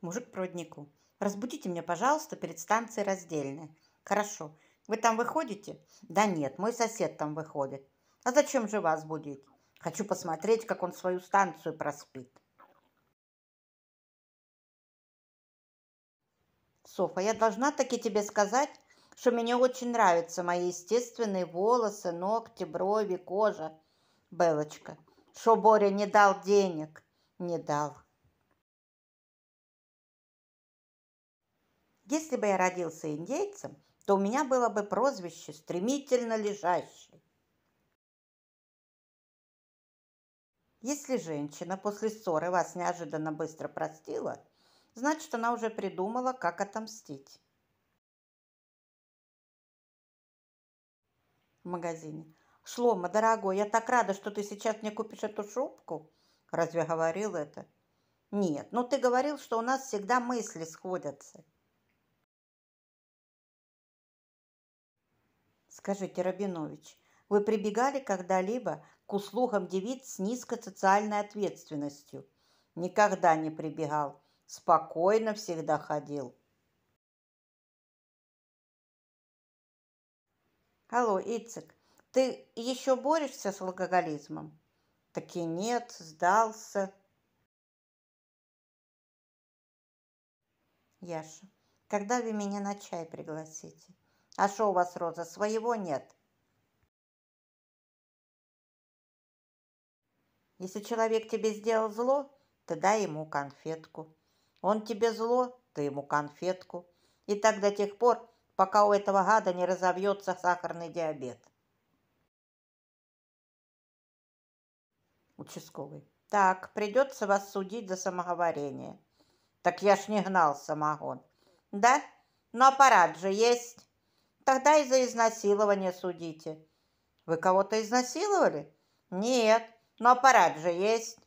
мужик проводнику. «Разбудите меня, пожалуйста, перед станцией раздельной». «Хорошо. Вы там выходите?» «Да нет, мой сосед там выходит». «А зачем же вас будить?» «Хочу посмотреть, как он свою станцию проспит». Софа, я должна таки тебе сказать, что мне очень нравятся мои естественные волосы, ногти, брови, кожа. Белочка, что Боря не дал денег? Не дал. Если бы я родился индейцем, то у меня было бы прозвище «стремительно лежащий». Если женщина после ссоры вас неожиданно быстро простила, значит, она уже придумала, как отомстить. В магазине. Шлома, дорогой, я так рада, что ты сейчас мне купишь эту шубку. Разве говорил это? Нет, но ну ты говорил, что у нас всегда мысли сходятся. Скажите, Рабинович, вы прибегали когда-либо к услугам девиц с низкой социальной ответственностью? Никогда не прибегал. Спокойно всегда ходил. Алло, Ицик, ты еще борешься с алкоголизмом? Таки нет, сдался. Яша, когда вы меня на чай пригласите? А что у вас, Роза, своего нет? Если человек тебе сделал зло, ты дай ему конфетку. Он тебе зло, ты ему конфетку. И так до тех пор, пока у этого гада не разовьется сахарный диабет. Участковый. Так, придется вас судить за самоговорение. Так я ж не гнал самогон. Да? Но аппарат же есть. Тогда и за изнасилование судите. Вы кого-то изнасиловали? Нет, но аппарат же есть.